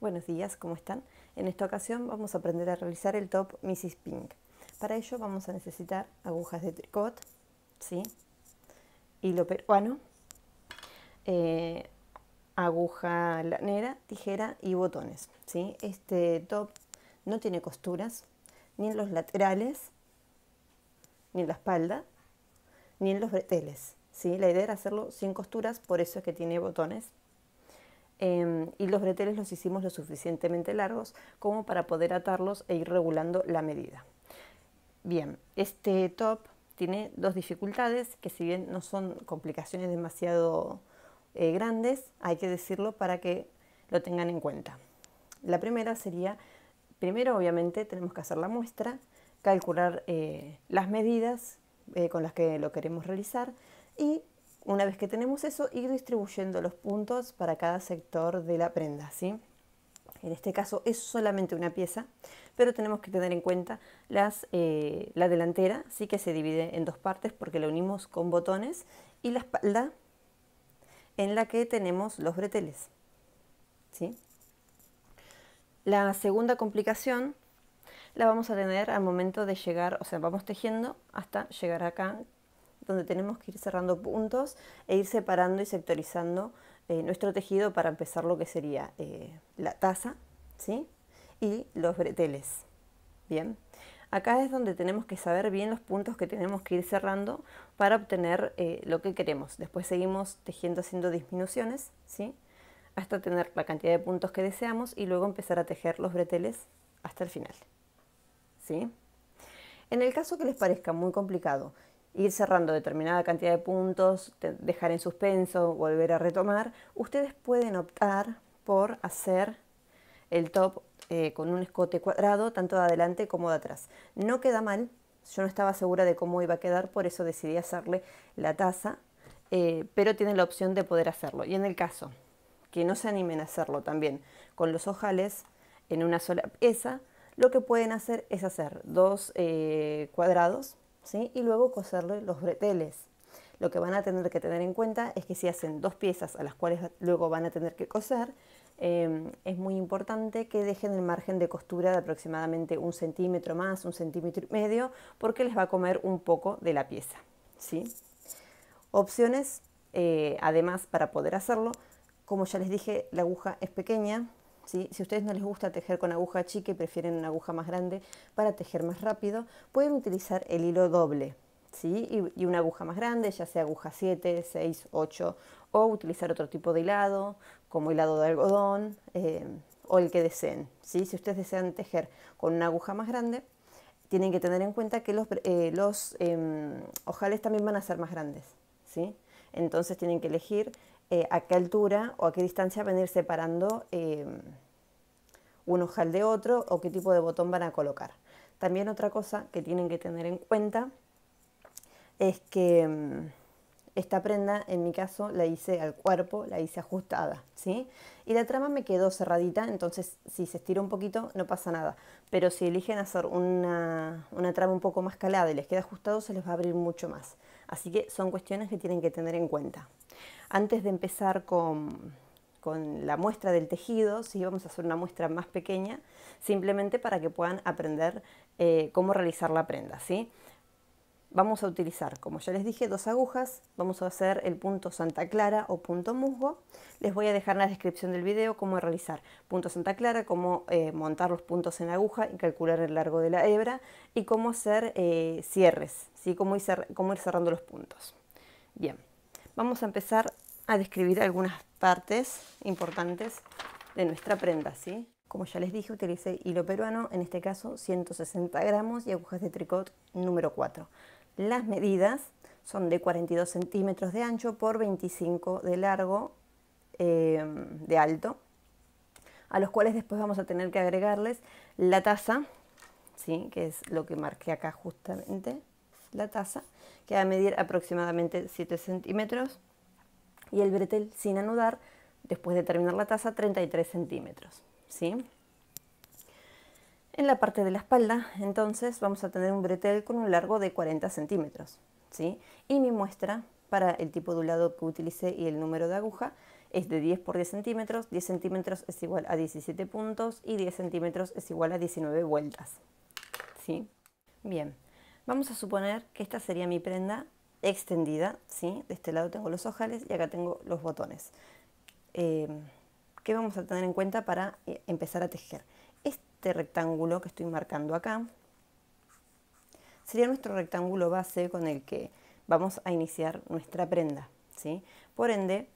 Buenos días, ¿cómo están? En esta ocasión vamos a aprender a realizar el top Mrs. Pink. Para ello vamos a necesitar agujas de tricot, ¿sí? hilo peruano, eh, aguja lanera, tijera y botones. ¿sí? Este top no tiene costuras, ni en los laterales, ni en la espalda, ni en los breteles. ¿sí? La idea era hacerlo sin costuras, por eso es que tiene botones Em, y los breteles los hicimos lo suficientemente largos como para poder atarlos e ir regulando la medida. Bien, este top tiene dos dificultades que si bien no son complicaciones demasiado eh, grandes, hay que decirlo para que lo tengan en cuenta. La primera sería, primero obviamente tenemos que hacer la muestra, calcular eh, las medidas eh, con las que lo queremos realizar y una vez que tenemos eso, ir distribuyendo los puntos para cada sector de la prenda, ¿sí? En este caso es solamente una pieza, pero tenemos que tener en cuenta las, eh, la delantera, sí que se divide en dos partes porque la unimos con botones, y la espalda en la que tenemos los breteles. ¿sí? La segunda complicación la vamos a tener al momento de llegar, o sea, vamos tejiendo hasta llegar acá donde tenemos que ir cerrando puntos e ir separando y sectorizando eh, nuestro tejido para empezar lo que sería eh, la taza ¿sí? y los breteles. Bien, acá es donde tenemos que saber bien los puntos que tenemos que ir cerrando para obtener eh, lo que queremos. Después seguimos tejiendo haciendo disminuciones ¿sí? hasta tener la cantidad de puntos que deseamos y luego empezar a tejer los breteles hasta el final. ¿sí? En el caso que les parezca muy complicado ir cerrando determinada cantidad de puntos, dejar en suspenso, volver a retomar, ustedes pueden optar por hacer el top eh, con un escote cuadrado, tanto de adelante como de atrás. No queda mal, yo no estaba segura de cómo iba a quedar, por eso decidí hacerle la taza, eh, pero tienen la opción de poder hacerlo. Y en el caso que no se animen a hacerlo también con los ojales en una sola pieza, lo que pueden hacer es hacer dos eh, cuadrados y luego coserle los breteles. Lo que van a tener que tener en cuenta es que si hacen dos piezas a las cuales luego van a tener que coser, em, es muy importante que dejen el margen de costura de aproximadamente un centímetro más, un centímetro y medio, porque les va a comer un poco de la pieza. Opciones, eh, además, para poder hacerlo, como ya les dije, la aguja es pequeña, si a ustedes no les gusta tejer con aguja chica y prefieren una aguja más grande para tejer más rápido, pueden utilizar el hilo doble. Y, una aguja más grande, ya sea aguja 7, 6, 8, o utilizar otro tipo de hilado, como hilado de algodón eh, o el que deseen. Si ustedes desean tejer con una aguja más grande, tienen que tener en cuenta que los, eh, em, ojales también van a ser más grandes. Entonces tienen que elegir eh, a qué altura o a qué distancia van a ir separando eh, un ojal de otro o qué tipo de botón van a colocar. También otra cosa que tienen que tener en cuenta es que mm, esta prenda, en mi caso, la hice al cuerpo, la hice ajustada, ¿sí? Y la trama me quedó cerradita, entonces si se estira un poquito no pasa nada. Pero si eligen hacer una, una trama un poco más calada y les queda ajustado, se les va a abrir mucho más. Así que son cuestiones que tienen que tener en cuenta. Antes de empezar con, con la muestra del tejido, si vamos a hacer una muestra más pequeña, simplemente para que puedan aprender eh, cómo realizar la prenda. ¿sí? Vamos a utilizar, como ya les dije, dos agujas, vamos a hacer el punto Santa Clara o punto musgo. Les voy a dejar en la descripción del video cómo realizar punto Santa Clara, cómo eh, montar los puntos en aguja y calcular el largo de la hebra y cómo hacer eh, cierres, ¿sí? cómo, cómo ir cerrando los puntos. Bien vamos a empezar a describir algunas partes importantes de nuestra prenda, ¿sí? Como ya les dije, utilicé hilo peruano, en este caso 160 gramos y agujas de tricot número 4. Las medidas son de 42 centímetros de ancho por 25 de largo em, de alto, a los cuales después vamos a tener que agregarles la taza, ¿sí? que es lo que marqué acá justamente, la taza, que va a medir aproximadamente 7 centímetros, y el bretel sin anudar, después de terminar la taza, 33 centímetros. ¿sí? En la parte de la espalda, entonces, vamos a tener un bretel con un largo de 40 centímetros. ¿sí? Y mi muestra para el tipo de lado que utilicé y el número de aguja es de 10 por 10 centímetros, 10 centímetros es igual a 17 puntos y 10 centímetros es igual a 19 vueltas. ¿Sí? Bien, Vamos a suponer que esta sería mi prenda extendida, ¿sí? De este lado tengo los ojales y acá tengo los botones. Em, ¿Qué vamos a tener en cuenta para eh, empezar a tejer? Este rectángulo que estoy marcando acá sería nuestro rectángulo base con el que vamos a iniciar nuestra prenda, ¿sí? Por ende,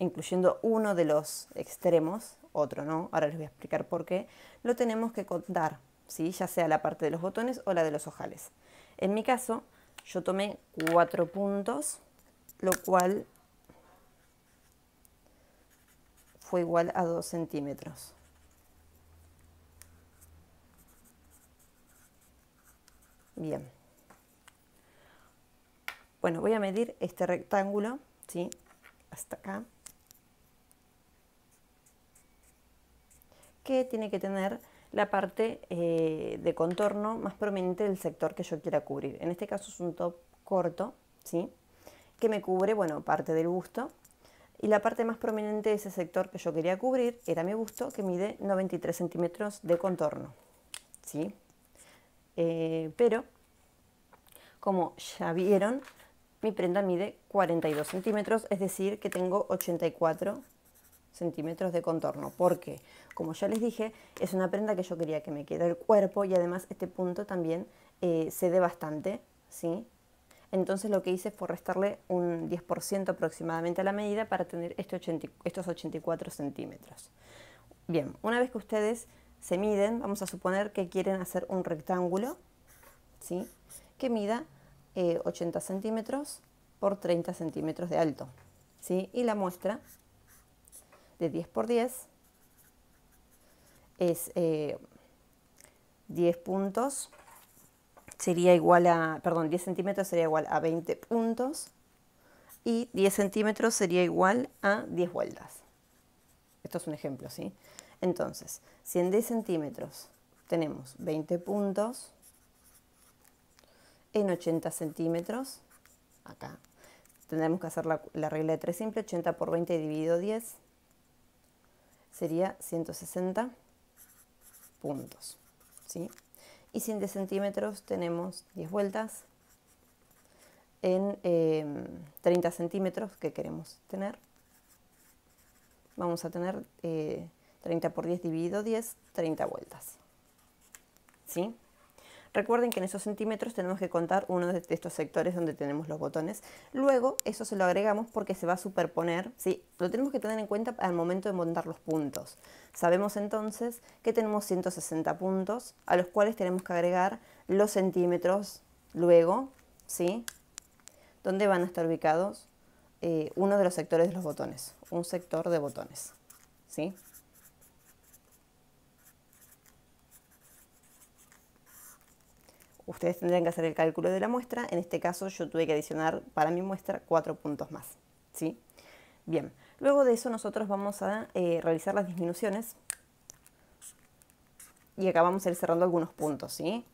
incluyendo uno de los extremos, otro no, ahora les voy a explicar por qué, lo tenemos que contar, ¿sí? Ya sea la parte de los botones o la de los ojales. En mi caso, yo tomé cuatro puntos, lo cual fue igual a dos centímetros. Bien. Bueno, voy a medir este rectángulo, ¿sí? Hasta acá. Que tiene que tener la parte eh, de contorno más prominente del sector que yo quiera cubrir. En este caso es un top corto, ¿sí? que me cubre bueno, parte del busto. Y la parte más prominente de ese sector que yo quería cubrir era mi busto, que mide 93 centímetros de contorno. ¿sí? Eh, pero, como ya vieron, mi prenda mide 42 centímetros, es decir, que tengo 84 centímetros de contorno, porque, como ya les dije, es una prenda que yo quería que me quede el cuerpo y además este punto también eh, se dé bastante, ¿sí? Entonces lo que hice fue restarle un 10% aproximadamente a la medida para tener 80, este estos 84 centímetros. Bien, una vez que ustedes se miden, vamos a suponer que quieren hacer un rectángulo, ¿sí? Que mida 80 eh, centímetros por 30 centímetros de alto, ¿sí? Y la muestra de 10 por 10 es 10 eh, puntos, sería igual a, perdón, 10 centímetros sería igual a 20 puntos y 10 centímetros sería igual a 10 vueltas. Esto es un ejemplo, ¿sí? Entonces, si en 10 centímetros tenemos 20 puntos, en 80 centímetros, acá, tendremos que hacer la, la regla de 3 simple, 80 por 20 dividido 10, sería 160 puntos. ¿sí? Y 100 centímetros tenemos 10 vueltas en 30 em, centímetros que queremos tener. Vamos a tener 30 eh, por 10 dividido 10, 30 vueltas. ¿Sí? Recuerden que en esos centímetros tenemos que contar uno de estos sectores donde tenemos los botones. Luego eso se lo agregamos porque se va a superponer, ¿sí? Lo tenemos que tener en cuenta al momento de montar los puntos. Sabemos entonces que tenemos 160 puntos a los cuales tenemos que agregar los centímetros luego, ¿sí? Donde van a estar ubicados eh, uno de los sectores de los botones, un sector de botones, ¿sí? Ustedes tendrían que hacer el cálculo de la muestra. En este caso yo tuve que adicionar para mi muestra cuatro puntos más. ¿sí? Bien, luego de eso nosotros vamos a eh, realizar las disminuciones. Y acá vamos a ir cerrando algunos puntos, ¿sí?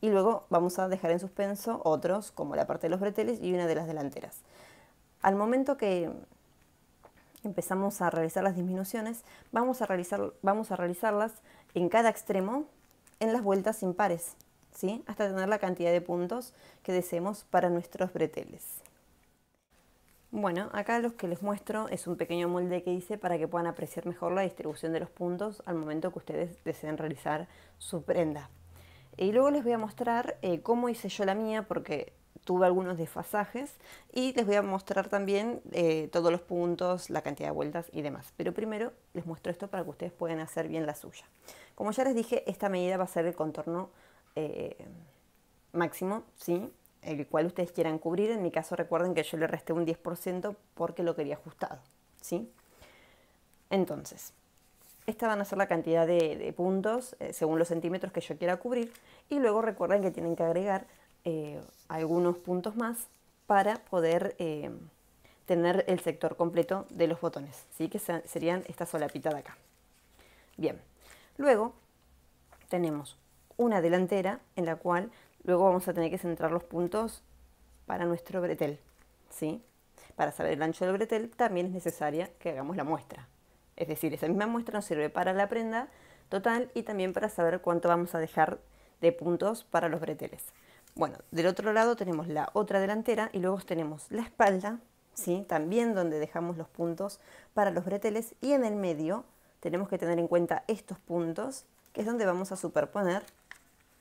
Y luego vamos a dejar en suspenso otros, como la parte de los breteles y una de las delanteras. Al momento que empezamos a realizar las disminuciones, vamos a, realizar, vamos a realizarlas en cada extremo en las vueltas impares hasta tener la cantidad de puntos que deseemos para nuestros breteles. Bueno, acá lo que les muestro es un pequeño molde que hice para que puedan apreciar mejor la distribución de los puntos al momento que ustedes deseen realizar su prenda. Y luego les voy a mostrar eh, cómo hice yo la mía porque tuve algunos desfasajes y les voy a mostrar también eh, todos los puntos, la cantidad de vueltas y demás. Pero primero les muestro esto para que ustedes puedan hacer bien la suya. Como ya les dije, esta medida va a ser el contorno eh, máximo, ¿sí? el cual ustedes quieran cubrir. En mi caso recuerden que yo le resté un 10% porque lo quería ajustado. ¿sí? Entonces, esta van a ser la cantidad de, puntos eh, según los centímetros que yo quiera cubrir. Y luego recuerden que tienen que agregar eh, algunos puntos más para poder tener el sector completo de los botones. ¿sí? Que serían esta solapita de acá. Bien, luego tenemos una delantera en la cual luego vamos a tener que centrar los puntos para nuestro bretel. ¿sí? Para saber el ancho del bretel también es necesaria que hagamos la muestra. Es decir, esa misma muestra nos sirve para la prenda total y también para saber cuánto vamos a dejar de puntos para los breteles. Bueno, del otro lado tenemos la otra delantera y luego tenemos la espalda, ¿sí? también donde dejamos los puntos para los breteles y en el medio tenemos que tener en cuenta estos puntos, que es donde vamos a superponer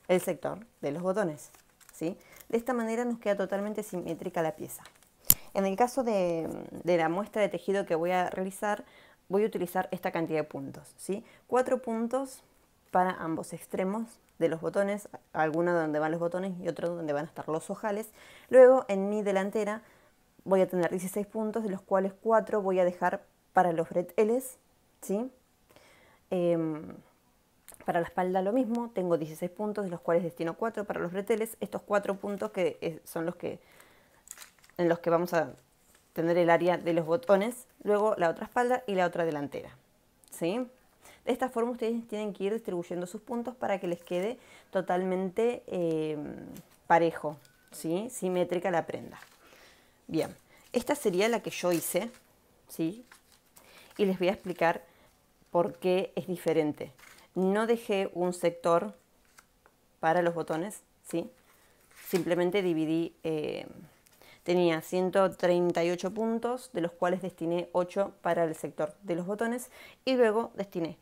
el sector de los botones. ¿sí? De esta manera nos queda totalmente simétrica la pieza. En el caso de, la muestra de tejido que voy a realizar, voy a utilizar esta cantidad de puntos. ¿sí? Cuatro puntos para ambos extremos de los botones, alguno donde van los botones y otro donde van a estar los ojales. Luego en mi delantera voy a tener 16 puntos, de los cuales 4 voy a dejar para los red ¿sí? Em, para la espalda lo mismo, tengo 16 puntos, de los cuales destino 4 para los breteles. Estos 4 puntos que eh, son los que en los que vamos a tener el área de los botones, luego la otra espalda y la otra delantera. ¿Sí? De esta forma ustedes tienen que ir distribuyendo sus puntos para que les quede totalmente eh, parejo, ¿sí? simétrica la prenda. Bien, esta sería la que yo hice, ¿sí? Y les voy a explicar por qué es diferente. No dejé un sector para los botones, ¿sí? Simplemente dividí, eh, tenía 138 puntos, de los cuales destiné 8 para el sector de los botones y luego destiné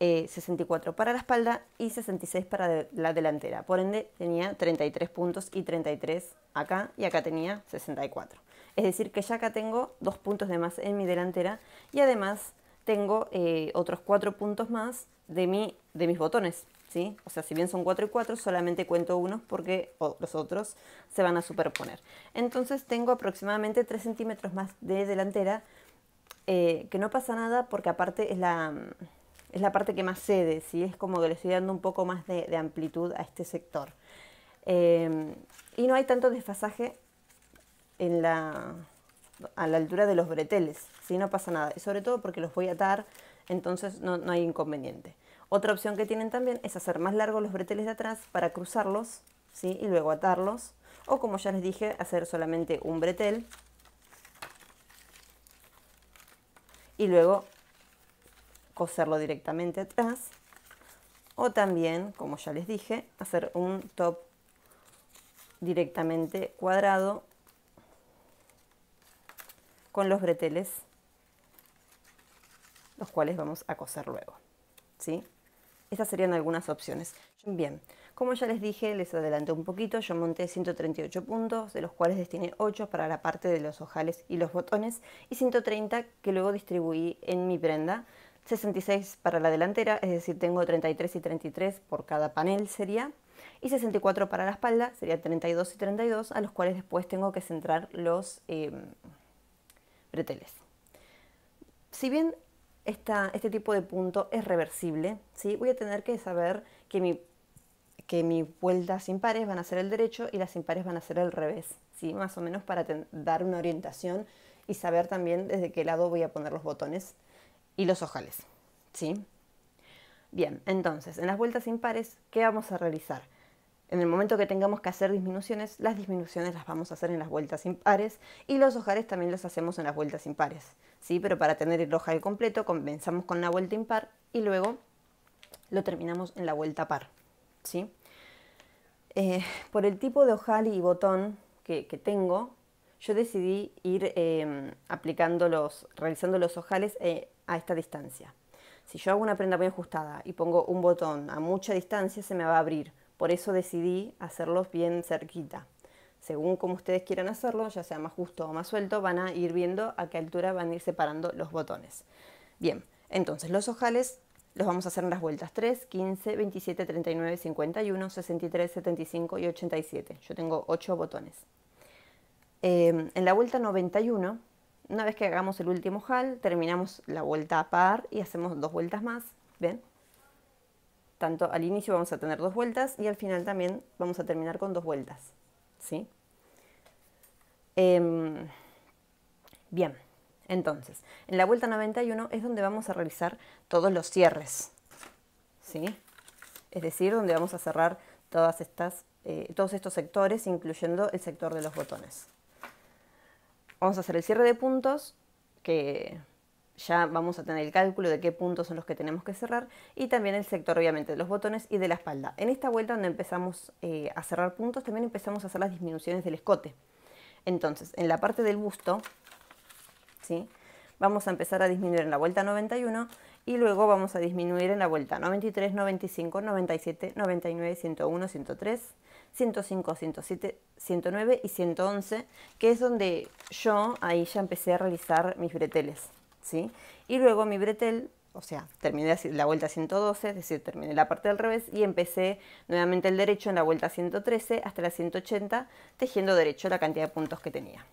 64 eh, para la espalda y 66 para la delantera. Por ende, tenía 33 puntos y 33 acá y acá tenía 64. Es decir, que ya acá tengo dos puntos de más en mi delantera y además tengo eh, otros cuatro puntos más de, mi, de mis botones. ¿Sí? O sea, si bien son 4 y 4, solamente cuento unos porque los otros se van a superponer. Entonces tengo aproximadamente 3 centímetros más de delantera, eh, que no pasa nada porque aparte es la, es la parte que más cede, si Es como que le estoy dando un poco más de, amplitud a este sector. Em, y no hay tanto desfasaje en la, a la altura de los breteles, si No pasa nada. Y sobre todo porque los voy a atar entonces no, hay inconveniente. Otra opción que tienen también es hacer más largos los breteles de atrás para cruzarlos ¿sí? y luego atarlos. O como ya les dije, hacer solamente un bretel y luego coserlo directamente atrás. O también, como ya les dije, hacer un top directamente cuadrado con los breteles los cuales vamos a coser luego. ¿sí? Estas serían algunas opciones. Bien, como ya les dije, les adelanté un poquito, yo monté 138 puntos, de los cuales destiné 8 para la parte de los ojales y los botones, y 130 que luego distribuí en mi prenda, 66 para la delantera, es decir, tengo 33 y 33 por cada panel sería, y 64 para la espalda, sería 32 y 32, a los cuales después tengo que centrar los preteles. Eh, si bien este tipo de punto es reversible, ¿sí? voy a tener que saber que, mis vueltas impares van a ser el derecho y las impares van a ser el revés, ¿sí? más o menos para dar una orientación y saber también desde qué lado voy a poner los botones y los ojales. ¿sí? Bien, entonces, en las vueltas impares, ¿qué vamos a realizar? En el momento que tengamos que hacer disminuciones, las disminuciones las vamos a hacer en las vueltas impares y los ojales también las hacemos en las vueltas impares. Pero para tener el ojal completo comenzamos con la vuelta impar y luego lo terminamos en la vuelta par, ¿sí? Eh, por el tipo de ojal y botón que, tengo, yo decidí ir em, aplicando los, realizando los ojales eh, a esta distancia. Si yo hago una prenda muy ajustada y pongo un botón a mucha distancia, se me va a abrir. Por eso decidí hacerlos bien cerquita, según como ustedes quieran hacerlo, ya sea más justo o más suelto, van a ir viendo a qué altura van a ir separando los botones. Bien, entonces los ojales los vamos a hacer en las vueltas 3, 15, 27, 39, 51, 63, 75 y 87. Yo tengo 8 botones. Em, en la vuelta 91, una vez que hagamos el último ojal, terminamos la vuelta a par y hacemos dos vueltas más. ¿Ven? Tanto al inicio vamos a tener dos vueltas y al final también vamos a terminar con dos vueltas. ¿sí? Em, bien, entonces, en la vuelta 91 es donde vamos a realizar todos los cierres, ¿sí? Es decir, donde vamos a cerrar todas estas, eh, todos estos sectores, incluyendo el sector de los botones. Vamos a hacer el cierre de puntos, que ya vamos a tener el cálculo de qué puntos son los que tenemos que cerrar y también el sector obviamente de los botones y de la espalda. En esta vuelta donde empezamos eh, a cerrar puntos también empezamos a hacer las disminuciones del escote. Entonces, en la parte del busto, ¿sí? vamos a empezar a disminuir en la vuelta 91 y luego vamos a disminuir en la vuelta 93, 95, 97, 99, 101, 103, 105, 107, 109 y 111, que es donde yo ahí ya empecé a realizar mis breteles. Y luego mi bretel, o sea, terminé la vuelta 112, es decir, terminé la parte del revés y empecé nuevamente el derecho en la vuelta 113 hasta la 180, tejiendo derecho la cantidad de puntos que tenía,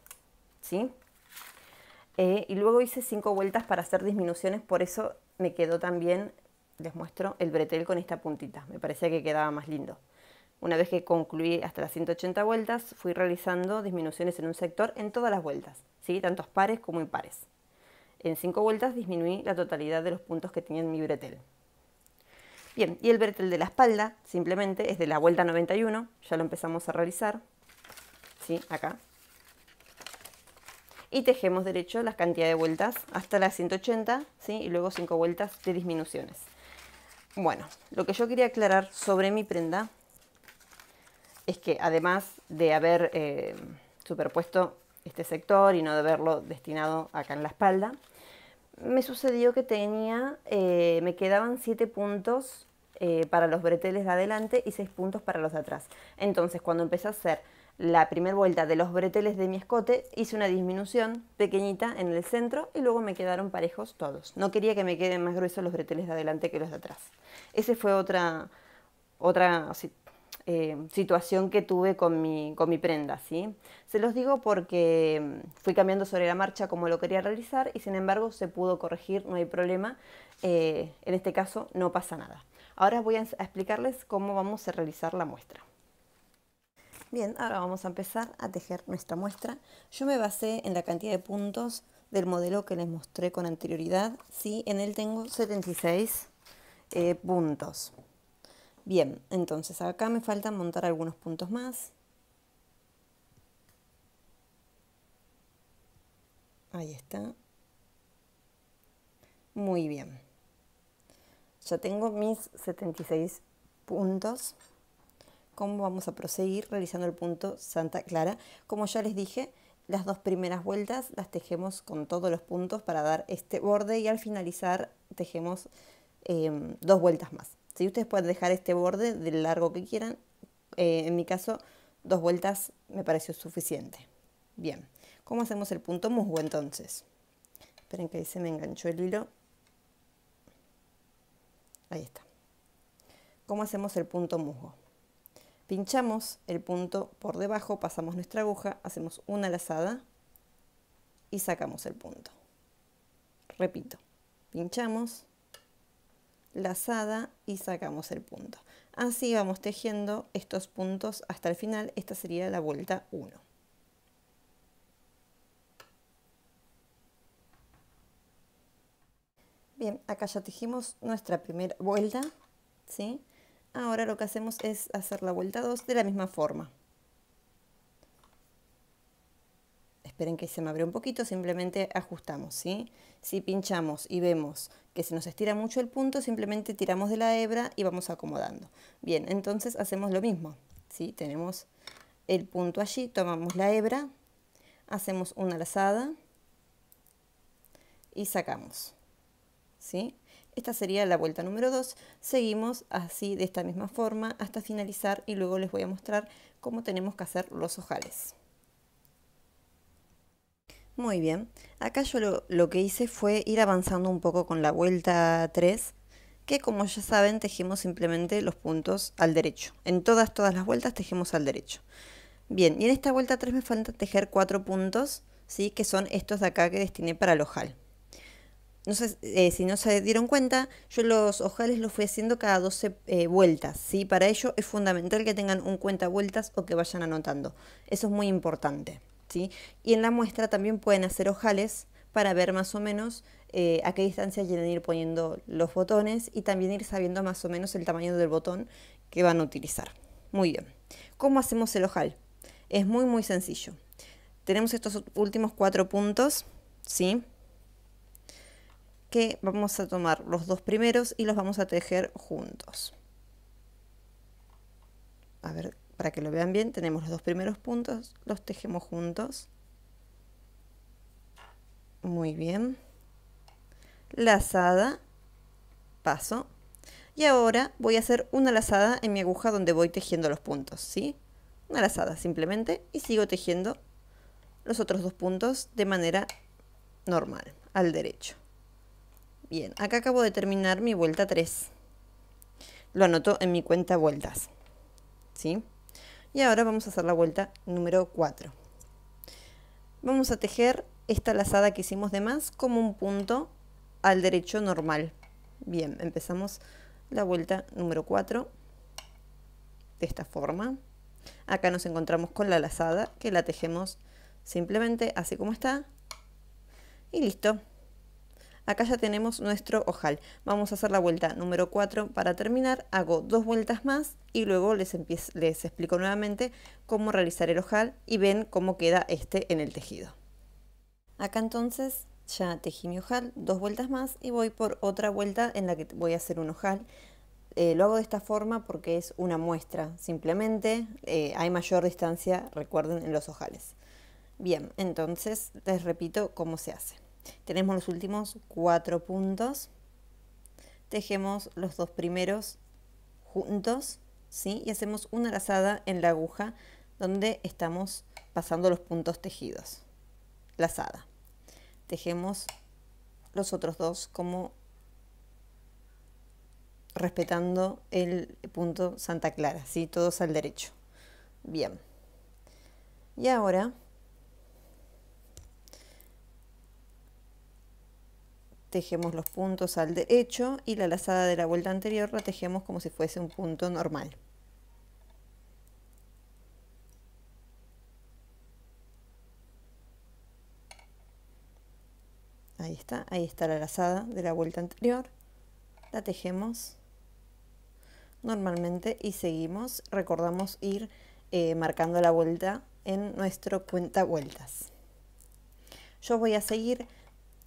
¿sí? Eh, y luego hice cinco vueltas para hacer disminuciones, por eso me quedó también, les muestro, el bretel con esta puntita, me parecía que quedaba más lindo. Una vez que concluí hasta las 180 vueltas, fui realizando disminuciones en un sector en todas las vueltas, ¿sí? tantos pares como impares. En cinco vueltas disminuí la totalidad de los puntos que tenía en mi bretel. Bien, y el bretel de la espalda simplemente es de la vuelta 91, ya lo empezamos a realizar, ¿sí? Acá. Y tejemos derecho la cantidad de vueltas hasta las 180, ¿sí? Y luego cinco vueltas de disminuciones. Bueno, lo que yo quería aclarar sobre mi prenda es que además de haber eh, superpuesto este sector y no de haberlo destinado acá en la espalda, me sucedió que tenía, eh, me quedaban 7 puntos eh, para los breteles de adelante y 6 puntos para los de atrás. Entonces, cuando empecé a hacer la primera vuelta de los breteles de mi escote, hice una disminución pequeñita en el centro y luego me quedaron parejos todos. No quería que me queden más gruesos los breteles de adelante que los de atrás. Ese fue otra, otra eh, situación que tuve con mi, prenda, Se los digo porque mm, fui cambiando sobre la marcha como lo quería realizar y sin embargo se pudo corregir, no hay problema. Eh, en este caso no pasa nada. Ahora voy a explicarles cómo vamos a realizar la muestra. Bien, ahora vamos a empezar a tejer nuestra muestra. Yo me basé en la cantidad de puntos del modelo que les mostré con anterioridad. Sí, en él tengo 76 eh, puntos. Bien, entonces acá me faltan montar algunos puntos más. Ahí está. Muy bien. Ya tengo mis 76 puntos. ¿Cómo vamos a proseguir realizando el punto Santa Clara? Como ya les dije, las dos primeras vueltas las tejemos con todos los puntos para dar este borde y al finalizar tejemos eh, dos vueltas más. Si ustedes pueden dejar este borde del largo que quieran, eh, en mi caso dos vueltas me pareció suficiente. Bien, ¿cómo hacemos el punto musgo entonces? Esperen que ahí se me enganchó el hilo. Ahí está. ¿Cómo hacemos el punto musgo? Pinchamos el punto por debajo, pasamos nuestra aguja, hacemos una lazada y sacamos el punto. Repito, pinchamos, lazada y sacamos el punto. Así vamos tejiendo estos puntos hasta el final. Esta sería la vuelta 1. Bien, acá ya tejimos nuestra primera vuelta, ¿sí? Ahora lo que hacemos es hacer la vuelta 2 de la misma forma. esperen que se me abrió un poquito, simplemente ajustamos, ¿sí? Si pinchamos y vemos que se nos estira mucho el punto, simplemente tiramos de la hebra y vamos acomodando. Bien, entonces hacemos lo mismo, ¿sí? Tenemos el punto allí, tomamos la hebra, hacemos una lazada y sacamos, ¿sí? Esta sería la vuelta número 2. Seguimos así de esta misma forma hasta finalizar y luego les voy a mostrar cómo tenemos que hacer los ojales. Muy bien. Acá yo lo, que hice fue ir avanzando un poco con la vuelta 3, que como ya saben tejimos simplemente los puntos al derecho. En todas, todas las vueltas tejemos al derecho. Bien, y en esta vuelta 3 me falta tejer 4 puntos, ¿sí? que son estos de acá que destiné para el ojal. No sé, eh, si no se dieron cuenta, yo los ojales los fui haciendo cada 12 eh, vueltas. ¿sí? Para ello es fundamental que tengan un cuenta vueltas o que vayan anotando. Eso es muy importante. Y en la muestra también pueden hacer ojales para ver más o menos eh, a qué distancia quieren ir poniendo los botones y también ir sabiendo más o menos el tamaño del botón que van a utilizar. Muy bien. ¿Cómo hacemos el ojal? Es muy muy sencillo. Tenemos estos últimos cuatro puntos, ¿sí? Que vamos a tomar los dos primeros y los vamos a tejer juntos. A ver, para que lo vean bien, tenemos los dos primeros puntos, los tejemos juntos. Muy bien. Lazada, paso. Y ahora voy a hacer una lazada en mi aguja donde voy tejiendo los puntos, ¿sí? Una lazada simplemente y sigo tejiendo los otros dos puntos de manera normal, al derecho. Bien, acá acabo de terminar mi vuelta 3. Lo anoto en mi cuenta vueltas, ¿sí? Y ahora vamos a hacer la vuelta número 4. Vamos a tejer esta lazada que hicimos de más como un punto al derecho normal. Bien, empezamos la vuelta número 4 de esta forma. Acá nos encontramos con la lazada que la tejemos simplemente así como está. Y listo, Acá ya tenemos nuestro ojal. Vamos a hacer la vuelta número 4 para terminar. Hago dos vueltas más y luego les, explico nuevamente cómo realizar el ojal y ven cómo queda este en el tejido. Acá entonces ya tejí mi ojal, dos vueltas más y voy por otra vuelta en la que voy a hacer un ojal. Eh, lo hago de esta forma porque es una muestra, simplemente eh, hay mayor distancia, recuerden, en los ojales. Bien, entonces les repito cómo se hace. Tenemos los últimos cuatro puntos. Tejemos los dos primeros juntos, ¿sí? Y hacemos una lazada en la aguja donde estamos pasando los puntos tejidos. Lazada. Tejemos los otros dos como respetando el punto Santa Clara, ¿sí? Todos al derecho. Bien. Y ahora tejemos los puntos al derecho y la lazada de la vuelta anterior la tejemos como si fuese un punto normal. Ahí está, ahí está la lazada de la vuelta anterior. La tejemos normalmente y seguimos. Recordamos ir eh, marcando la vuelta en nuestro cuenta vueltas. Yo voy a seguir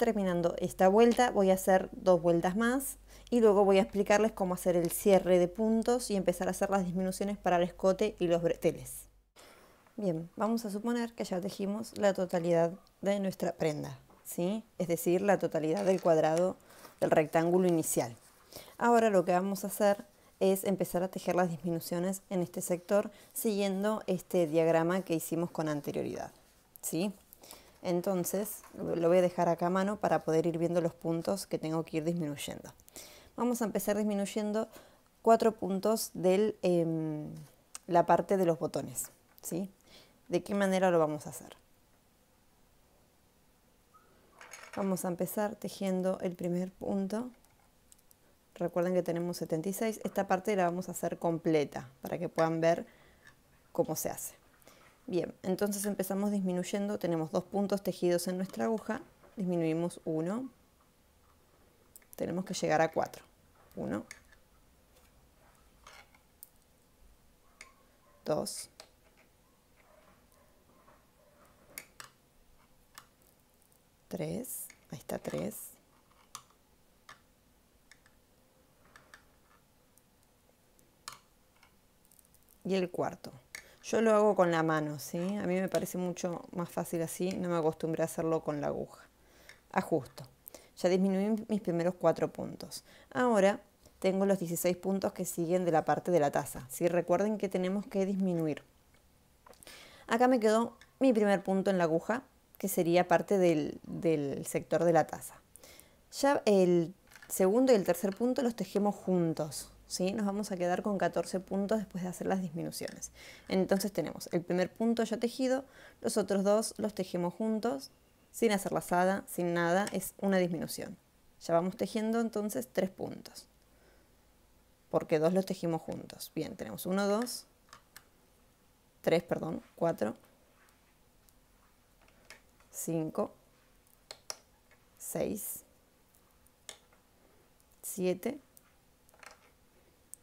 terminando esta vuelta voy a hacer dos vueltas más y luego voy a explicarles cómo hacer el cierre de puntos y empezar a hacer las disminuciones para el escote y los breteles. Bien, vamos a suponer que ya tejimos la totalidad de nuestra prenda, ¿sí? es decir, la totalidad del cuadrado del rectángulo inicial. Ahora lo que vamos a hacer es empezar a tejer las disminuciones en este sector siguiendo este diagrama que hicimos con anterioridad. ¿sí? Entonces lo voy a dejar acá a mano para poder ir viendo los puntos que tengo que ir disminuyendo. Vamos a empezar disminuyendo cuatro puntos de em, la parte de los botones. ¿De qué manera lo vamos a hacer? Vamos a empezar tejiendo el primer punto. Recuerden que tenemos 76. Esta parte la vamos a hacer completa para que puedan ver cómo se hace. Bien, entonces empezamos disminuyendo, tenemos dos puntos tejidos en nuestra aguja, disminuimos uno, tenemos que llegar a cuatro. Uno, dos, tres, ahí está tres, y el cuarto. Yo lo hago con la mano, ¿sí? A mí me parece mucho más fácil así, no me acostumbré a hacerlo con la aguja. Ajusto. Ya disminuí mis primeros cuatro puntos. Ahora tengo los 16 puntos que siguen de la parte de la taza. Si Recuerden que tenemos que disminuir. Acá me quedó mi primer punto en la aguja, que sería parte del, del sector de la taza. Ya el segundo y el tercer punto los tejemos juntos, nos vamos a quedar con 14 puntos después de hacer las disminuciones. Entonces tenemos el primer punto ya tejido, los otros dos los tejemos juntos, sin hacer lazada, sin nada, es una disminución. Ya vamos tejiendo entonces 3 puntos, porque dos los tejimos juntos. Bien, tenemos 1, 2, 3, perdón, 4, 5, 6, 7,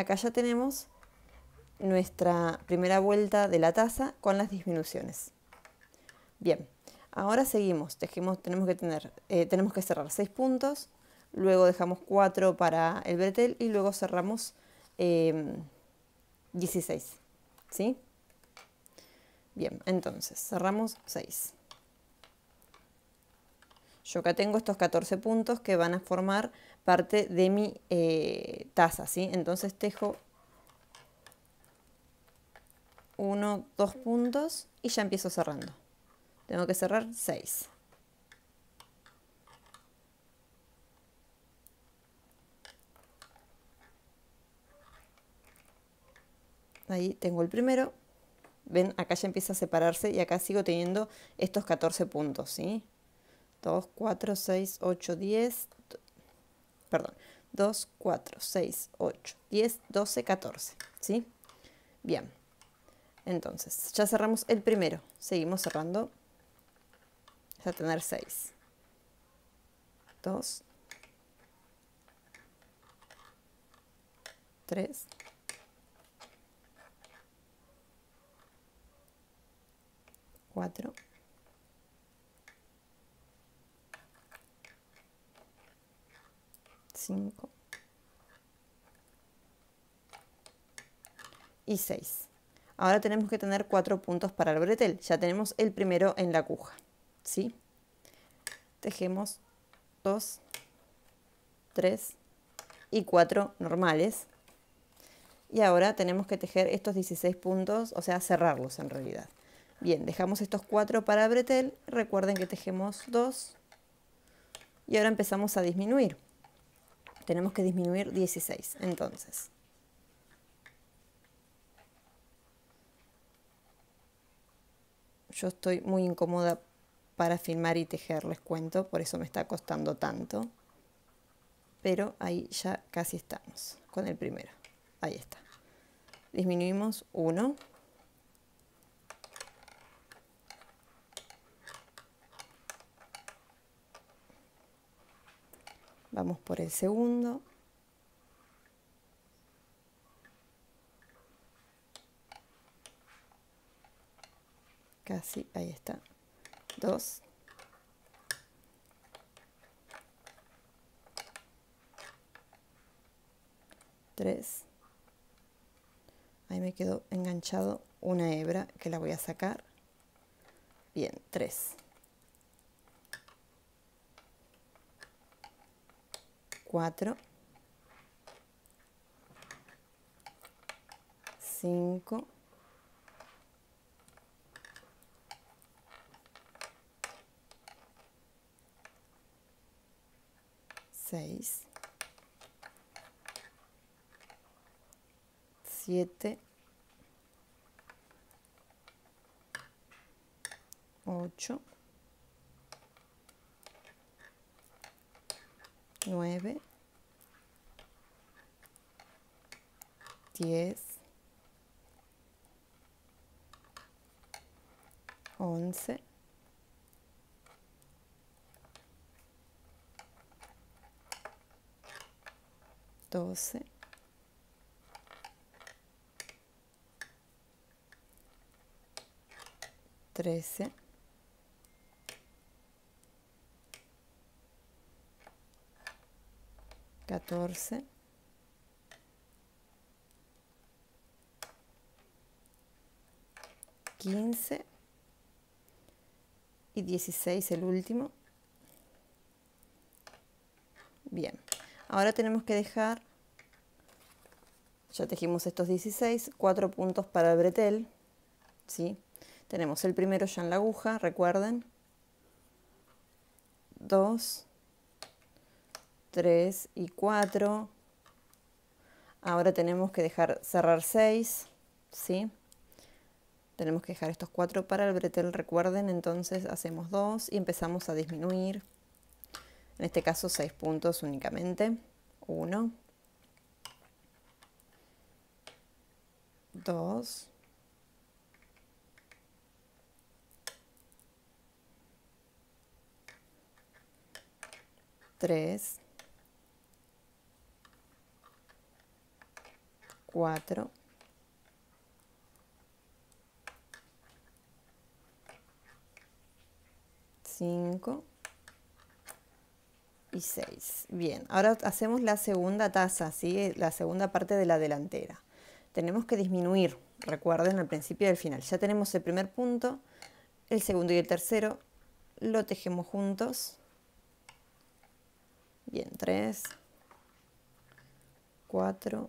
acá ya tenemos nuestra primera vuelta de la taza con las disminuciones. Bien, ahora seguimos, tenemos, que tener, eh, tenemos que cerrar 6 puntos, luego dejamos 4 para el bretel y luego cerramos 16. Em, ¿Sí? Bien, entonces cerramos 6. Yo acá tengo estos 14 puntos que van a formar parte de mi eh, taza, ¿sí? Entonces tejo uno, dos puntos y ya empiezo cerrando. Tengo que cerrar 6. Ahí tengo el primero. Ven, acá ya empieza a separarse y acá sigo teniendo estos 14 puntos, ¿sí? 2, 4, 6, 8, 10, perdón, 2, 4, 6, 8, 10, 12, 14, ¿sí? Bien, entonces ya cerramos el primero, seguimos cerrando a tener 6, 2, 3, 4, y 6. Ahora tenemos que tener 4 puntos para el bretel. Ya tenemos el primero en la aguja. ¿sí? Tejemos 2, 3 y 4 normales. Y ahora tenemos que tejer estos 16 puntos, o sea, cerrarlos en realidad. Bien, dejamos estos 4 para el bretel. Recuerden que tejemos 2. Y ahora empezamos a disminuir. Tenemos que disminuir 16, entonces. Yo estoy muy incómoda para filmar y tejer, les cuento, por eso me está costando tanto. Pero ahí ya casi estamos con el primero. Ahí está. Disminuimos 1. Vamos por el segundo. Casi, ahí está. Dos. Tres. Ahí me quedó enganchado una hebra que la voy a sacar. Bien, tres. 4, 5, 6, 7, 8, 9, 10, 11, 12, 13, 14. 15 y 16 el último. Bien, ahora tenemos que dejar, ya tejimos estos 16, 4 puntos para el bretel, ¿sí? Tenemos el primero ya en la aguja, recuerden, 2, 3 y 4. Ahora tenemos que dejar cerrar 6, ¿sí? Tenemos que dejar estos 4 para el bretel, recuerden, entonces hacemos 2 y empezamos a disminuir. En este caso 6 puntos únicamente. 1, 2, 3, 4 5 y 6. Bien, ahora hacemos la segunda taza, así la segunda parte de la delantera. Tenemos que disminuir, recuerden, al principio y al final. Ya tenemos el primer punto, el segundo y el tercero, lo tejemos juntos. Bien, 3, 4,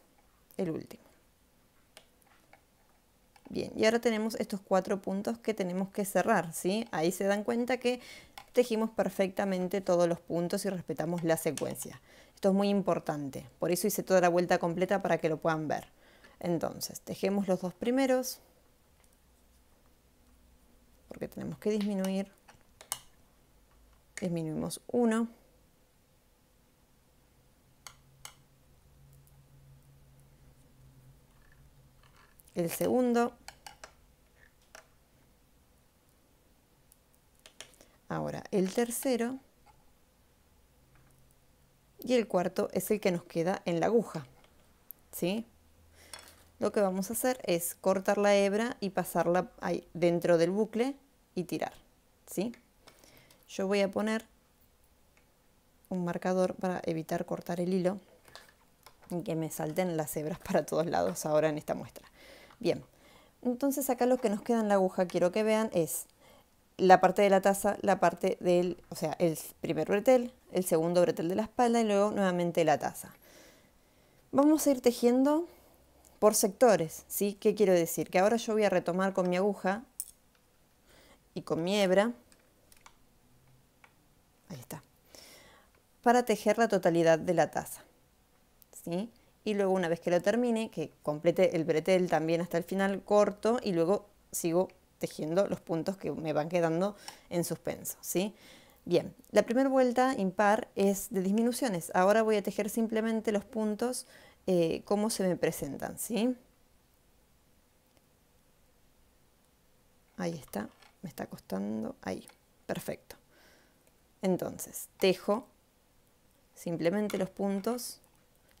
el último. Bien, y ahora tenemos estos cuatro puntos que tenemos que cerrar, ¿sí? Ahí se dan cuenta que tejimos perfectamente todos los puntos y respetamos la secuencia. Esto es muy importante, por eso hice toda la vuelta completa para que lo puedan ver. Entonces, tejemos los dos primeros, porque tenemos que disminuir. Disminuimos uno. el segundo. Ahora, el tercero. Y el cuarto es el que nos queda en la aguja. ¿Sí? Lo que vamos a hacer es cortar la hebra y pasarla ahí dentro del bucle y tirar. ¿Sí? Yo voy a poner un marcador para evitar cortar el hilo y que me salten las hebras para todos lados ahora en esta muestra. Bien, entonces acá lo que nos queda en la aguja, quiero que vean, es la parte de la taza, la parte del, o sea, el primer bretel, el segundo bretel de la espalda y luego nuevamente la taza. Vamos a ir tejiendo por sectores, ¿sí? ¿Qué quiero decir? Que ahora yo voy a retomar con mi aguja y con mi hebra, ahí está, para tejer la totalidad de la taza, ¿sí? y luego una vez que lo termine, que complete el bretel también hasta el final corto y luego sigo tejiendo los puntos que me van quedando en suspenso, ¿sí? Bien, la primera vuelta impar es de disminuciones. Ahora voy a tejer simplemente los puntos eh, como se me presentan, ¿sí? Ahí está, me está costando, ahí, perfecto. Entonces, tejo simplemente los puntos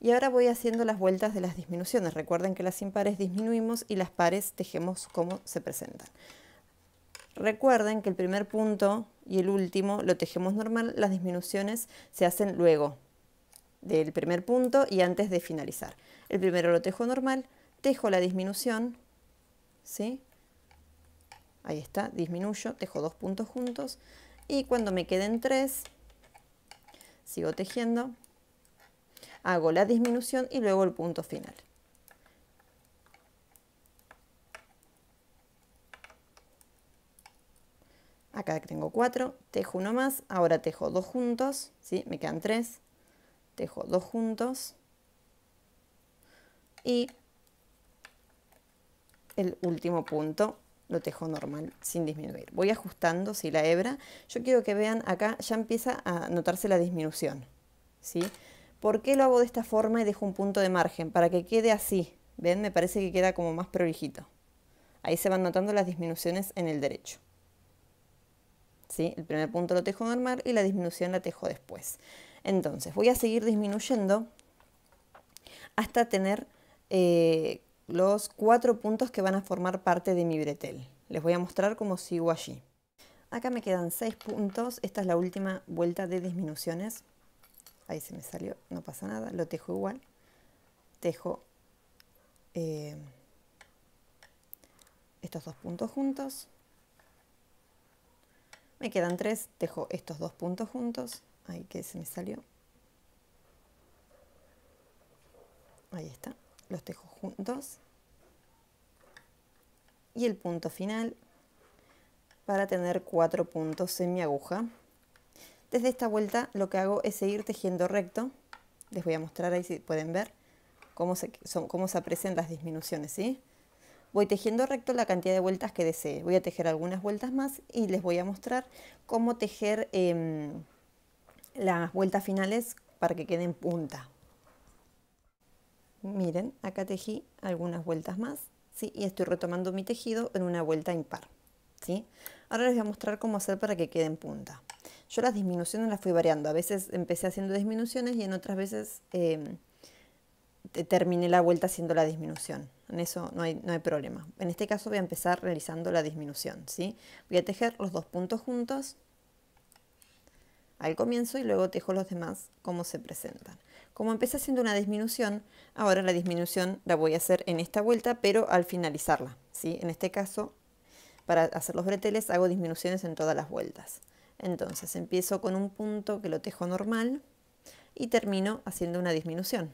Y ahora voy haciendo las vueltas de las disminuciones. Recuerden que las impares disminuimos y las pares tejemos como se presentan. Recuerden que el primer punto y el último lo tejemos normal, las disminuciones se hacen luego del primer punto y antes de finalizar. El primero lo tejo normal, tejo la disminución, ¿sí? Ahí está, disminuyo, tejo dos puntos juntos y cuando me queden tres, sigo tejiendo hago la disminución y luego el punto final. Acá tengo cuatro tejo uno más, ahora tejo dos juntos, ¿sí? me quedan tres tejo dos juntos y el último punto lo tejo normal, sin disminuir. Voy ajustando si la hebra. Yo quiero que vean acá, ya empieza a notarse la disminución. ¿sí? ¿Por qué lo hago de esta forma y dejo un punto de margen? Para que quede así. ¿Ven? Me parece que queda como más prolijito. Ahí se van notando las disminuciones en el derecho. ¿Sí? El primer punto lo tejo normal y la disminución la tejo después. Entonces, voy a seguir disminuyendo hasta tener eh, los cuatro puntos que van a formar parte de mi bretel. Les voy a mostrar cómo sigo allí. Acá me quedan seis puntos. Esta es la última vuelta de disminuciones. Ahí se me salió, no pasa nada, lo tejo igual. Tejo eh, estos dos puntos juntos. Me quedan tres, tejo estos dos puntos juntos. Ahí que se me salió. Ahí está, los tejo juntos. Y el punto final para tener cuatro puntos en mi aguja desde esta vuelta lo que hago es seguir tejiendo recto. Les voy a mostrar ahí si pueden ver cómo se, son, cómo se aprecian las disminuciones. ¿sí? Voy tejiendo recto la cantidad de vueltas que desee. Voy a tejer algunas vueltas más y les voy a mostrar cómo tejer em, las vueltas finales para que queden punta. Miren, acá tejí algunas vueltas más ¿sí? y estoy retomando mi tejido en una vuelta impar. ¿sí? Ahora les voy a mostrar cómo hacer para que queden punta. Yo las disminuciones las fui variando. A veces empecé haciendo disminuciones y en otras veces em, terminé la vuelta haciendo la disminución. En eso no hay, no hay problema. En este caso voy a empezar realizando la disminución. ¿sí? Voy a tejer los dos puntos juntos al comienzo y luego tejo los demás como se presentan. Como empecé haciendo una disminución, ahora la disminución la voy a hacer en esta vuelta, pero al finalizarla. ¿sí? En este caso, para hacer los breteles hago disminuciones en todas las vueltas. Entonces empiezo con un punto que lo tejo normal y termino haciendo una disminución.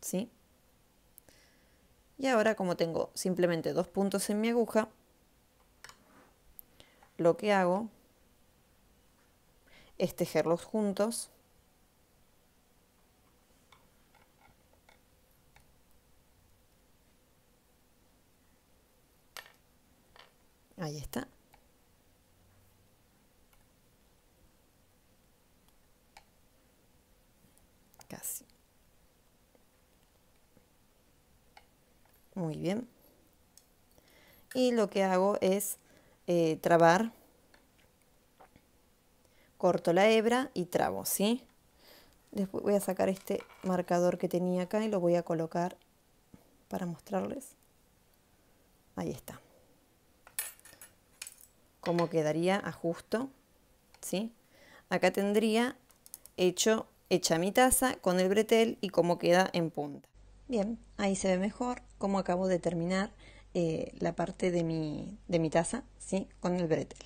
¿Sí? Y ahora como tengo simplemente dos puntos en mi aguja, lo que hago es tejerlos juntos. Ahí está. casi. Muy bien. Y lo que hago es eh, trabar. Corto la hebra y trabo, ¿sí? Después voy a sacar este marcador que tenía acá y lo voy a colocar para mostrarles. Ahí está. Cómo quedaría a justo, ¿sí? Acá tendría hecho hecha mi taza con el bretel y cómo queda en punta. Bien, ahí se ve mejor cómo acabo de terminar eh, la parte de mi, taza ¿sí? con el bretel.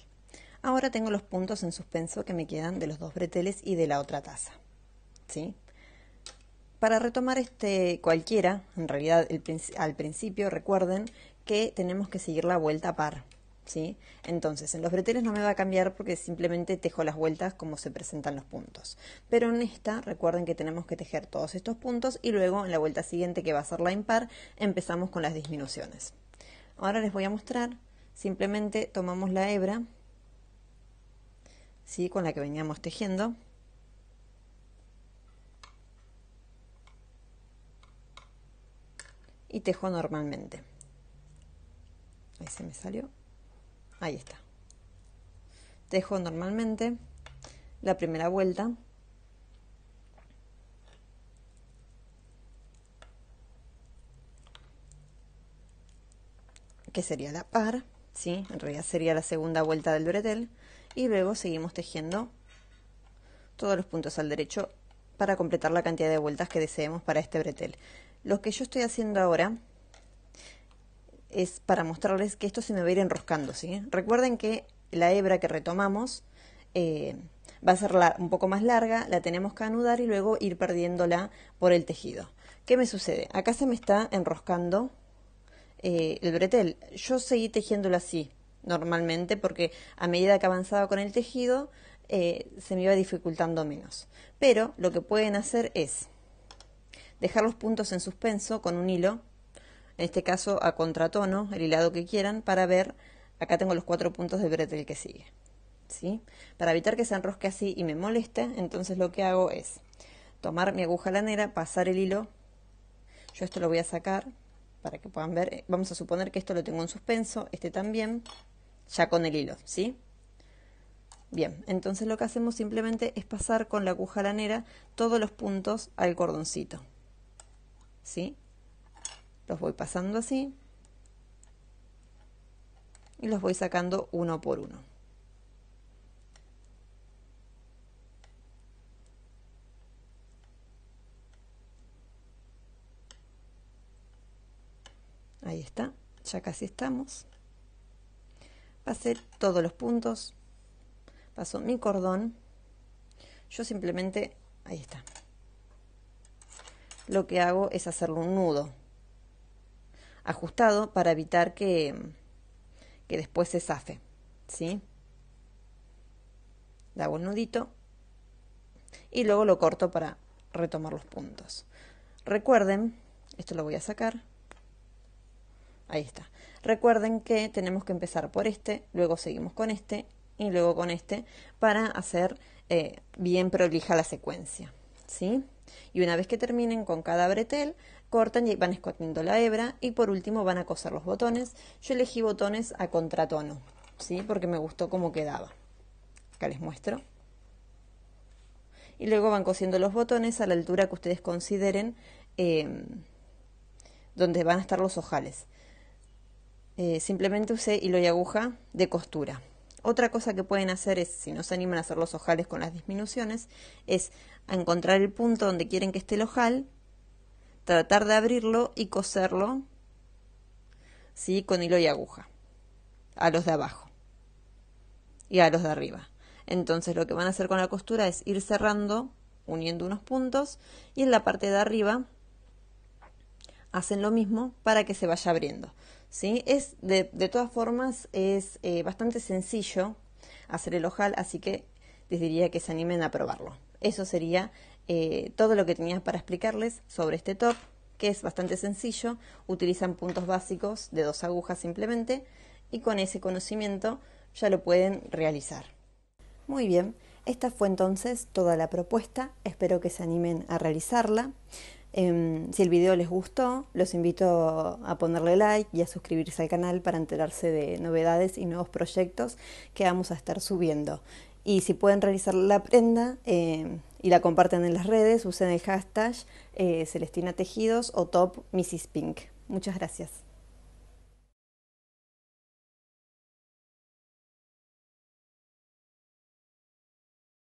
Ahora tengo los puntos en suspenso que me quedan de los dos breteles y de la otra taza. ¿sí? Para retomar este cualquiera, en realidad al principio recuerden que tenemos que seguir la vuelta par. Entonces, en los breteles no me va a cambiar porque simplemente tejo las vueltas como se presentan los puntos. Pero en esta, recuerden que tenemos que tejer todos estos puntos y luego en la vuelta siguiente, que va a ser la impar, empezamos con las disminuciones. Ahora les voy a mostrar, simplemente tomamos la hebra, ¿sí? Con la que veníamos tejiendo. y tejo normalmente. Ahí se me salió ahí está. Dejo normalmente la primera vuelta. que sería la par, ¿sí? en realidad sería la segunda vuelta del bretel, y luego seguimos tejiendo todos los puntos al derecho para completar la cantidad de vueltas que deseemos para este bretel. Lo que yo estoy haciendo ahora es para mostrarles que esto se me va a ir enroscando, Recuerden que la hebra que retomamos eh, va a ser un poco más larga, la tenemos que anudar y luego ir perdiéndola por el tejido. ¿Qué me sucede? Acá se me está enroscando eh, el bretel. Yo seguí tejiéndolo así normalmente porque a medida que avanzaba con el tejido eh, se me iba dificultando menos. Pero lo que pueden hacer es dejar los puntos en suspenso con un hilo en este caso a contratono, el hilado que quieran, para ver, acá tengo los cuatro puntos de bretel que sigue. ¿sí? Para evitar que se enrosque así y me moleste, entonces lo que hago es tomar mi aguja lanera, pasar el hilo, yo esto lo voy a sacar para que puedan ver, vamos a suponer que esto lo tengo en suspenso, este también, ya con el hilo, ¿sí? Bien, entonces lo que hacemos simplemente es pasar con la aguja lanera todos los puntos al cordoncito, ¿sí? Los voy pasando así. Y los voy sacando uno por uno. Ahí está, ya casi estamos. Pasé todos los puntos, paso mi cordón. Yo simplemente, ahí está. Lo que hago es hacerle un nudo ajustado para evitar que, que después se zafe. ¿Sí? Le hago un nudito y luego lo corto para retomar los puntos. Recuerden, esto lo voy a sacar. Ahí está. Recuerden que tenemos que empezar por este, luego seguimos con este y luego con este para hacer eh, bien prolija la secuencia. ¿Sí? Y una vez que terminen con cada bretel, cortan y van escogiendo la hebra y por último van a coser los botones. Yo elegí botones a contratono, ¿sí? Porque me gustó cómo quedaba. Acá les muestro. Y luego van cosiendo los botones a la altura que ustedes consideren eh, donde van a estar los ojales. Eh, simplemente usé hilo y aguja de costura. Otra cosa que pueden hacer es, si no se animan a hacer los ojales con las disminuciones, es encontrar el punto donde quieren que esté el ojal tratar de abrirlo y coserlo ¿sí? con hilo y aguja a los de abajo y a los de arriba. Entonces lo que van a hacer con la costura es ir cerrando, uniendo unos puntos y en la parte de arriba hacen lo mismo para que se vaya abriendo. ¿sí? Es de, todas formas es eh, bastante sencillo hacer el ojal, así que les diría que se animen a probarlo. Eso sería eh, todo lo que tenía para explicarles sobre este top, que es bastante sencillo, utilizan puntos básicos de dos agujas simplemente y con ese conocimiento ya lo pueden realizar. Muy bien, esta fue entonces toda la propuesta, espero que se animen a realizarla. Em, si el video les gustó, los invito a ponerle like y a suscribirse al canal para enterarse de novedades y nuevos proyectos que vamos a estar subiendo. Y si pueden realizar la prenda eh, y la comparten en las redes, usen el hashtag eh, Celestina Tejidos o Top Mrs. Pink. Muchas gracias.